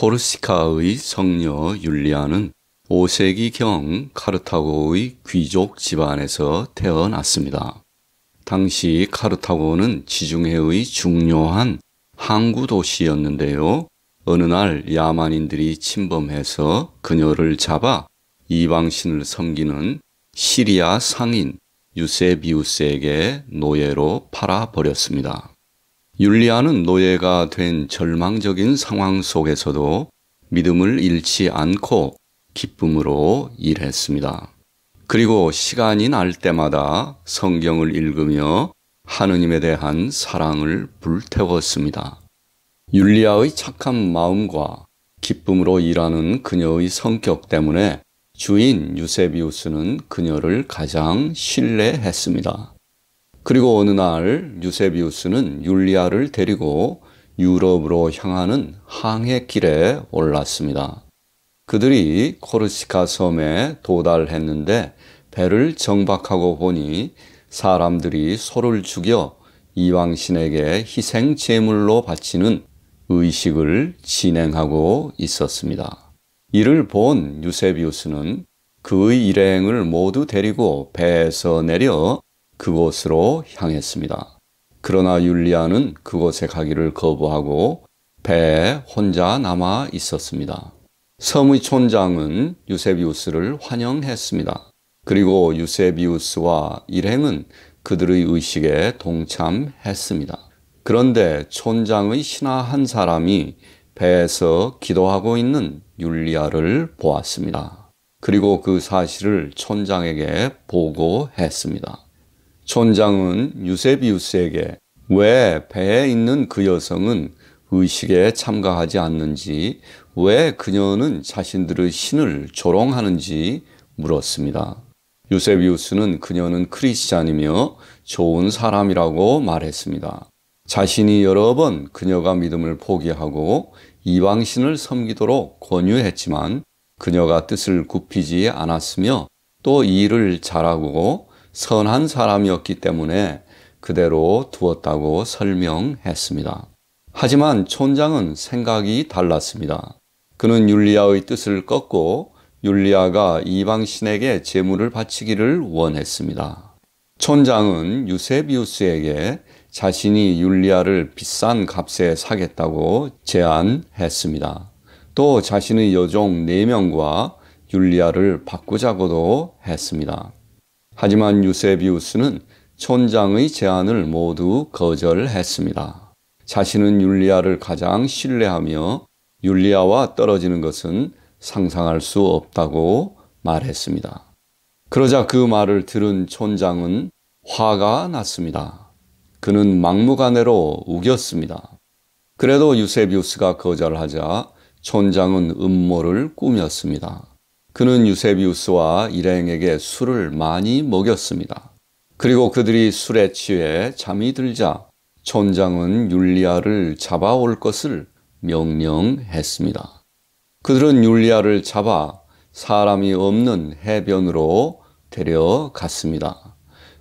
코르시카의 성녀 율리아는 5세기경 카르타고의 귀족 집안에서 태어났습니다. 당시 카르타고는 지중해의 중요한 항구 도시였는데요. 어느 날 야만인들이 침범해서 그녀를 잡아 이방신을 섬기는 시리아 상인 유세비우스에게 노예로 팔아버렸습니다. 율리아는 노예가 된 절망적인 상황 속에서도 믿음을 잃지 않고 기쁨으로 일했습니다. 그리고 시간이 날 때마다 성경을 읽으며 하느님에 대한 사랑을 불태웠습니다. 율리아의 착한 마음과 기쁨으로 일하는 그녀의 성격 때문에 주인 유세비우스는 그녀를 가장 신뢰했습니다. 그리고 어느 날 유세비우스는 율리아를 데리고 유럽으로 향하는 항해길에 올랐습니다. 그들이 코르시카 섬에 도달했는데 배를 정박하고 보니 사람들이 소를 죽여 이왕신에게 희생 제물로 바치는 의식을 진행하고 있었습니다. 이를 본 유세비우스는 그의 일행을 모두 데리고 배에서 내려 그곳으로 향했습니다. 그러나 율리아는 그곳에 가기를 거부하고 배에 혼자 남아 있었습니다. 서무촌장은 유세비우스를 환영했습니다. 그리고 유세비우스와 일행은 그들의 의식에 동참했습니다. 그런데 촌장의 신하 한 사람이 배에서 기도하고 있는 율리아를 보았습니다. 그리고 그 사실을 촌장에게 보고했습니다. 촌장은 유세비우스에게 왜 배에 있는 그 여성은 의식에 참가하지 않는지 왜 그녀는 자신들의 신을 조롱하는지 물었습니다. 유세비우스는 그녀는 크리스찬이며 좋은 사람이라고 말했습니다. 자신이 여러 번 그녀가 믿음을 포기하고 이방신을 섬기도록 권유했지만 그녀가 뜻을 굽히지 않았으며 또 일을 잘하고 선한 사람이었기 때문에 그대로 두었다고 설명했습니다. 하지만 촌장은 생각이 달랐습니다. 그는 율리아의 뜻을 꺾고 율리아가 이방신에게 제물을 바치기를 원했습니다. 촌장은 유세비우스에게 자신이 율리아를 비싼 값에 사겠다고 제안했습니다. 또 자신의 여종 4명과 율리아를 바꾸자고도 했습니다. 하지만 유세비우스는 촌장의 제안을 모두 거절했습니다. 자신은 율리아를 가장 신뢰하며 율리아와 떨어지는 것은 상상할 수 없다고 말했습니다. 그러자 그 말을 들은 촌장은 화가 났습니다. 그는 막무가내로 우겼습니다. 그래도 유세비우스가 거절하자 촌장은 음모를 꾸몄습니다. 그는 유세비우스와 일행에게 술을 많이 먹였습니다. 그리고 그들이 술에 취해 잠이 들자 촌장은 율리아를 잡아올 것을 명령했습니다. 그들은 율리아를 잡아 사람이 없는 해변으로 데려갔습니다.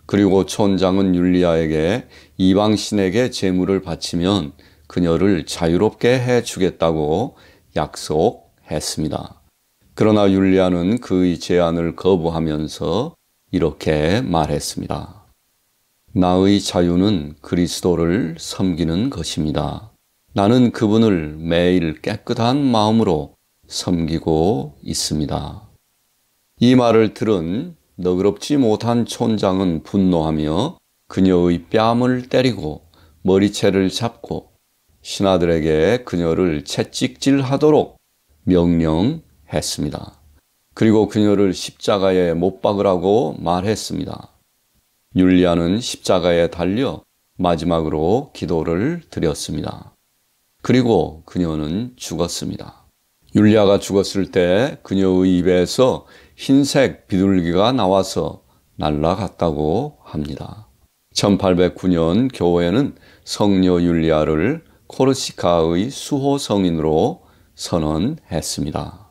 그리고 촌장은 율리아에게 이방신에게 재물을 바치면 그녀를 자유롭게 해주겠다고 약속했습니다. 그러나 율리아는 그의 제안을 거부하면서 이렇게 말했습니다. 나의 자유는 그리스도를 섬기는 것입니다. 나는 그분을 매일 깨끗한 마음으로 섬기고 있습니다. 이 말을 들은 너그럽지 못한 촌장은 분노하며 그녀의 뺨을 때리고 머리채를 잡고 신하들에게 그녀를 채찍질하도록 명령 했습니다. 그리고 그녀를 십자가에 못 박으라고 말했습니다. 율리아는 십자가에 달려 마지막으로 기도를 드렸습니다. 그리고 그녀는 죽었습니다. 율리아가 죽었을 때 그녀의 입에서 흰색 비둘기가 나와서 날아갔다고 합니다. 1809년 교회는 성녀 율리아를 코르시카의 수호 성인으로 선언했습니다.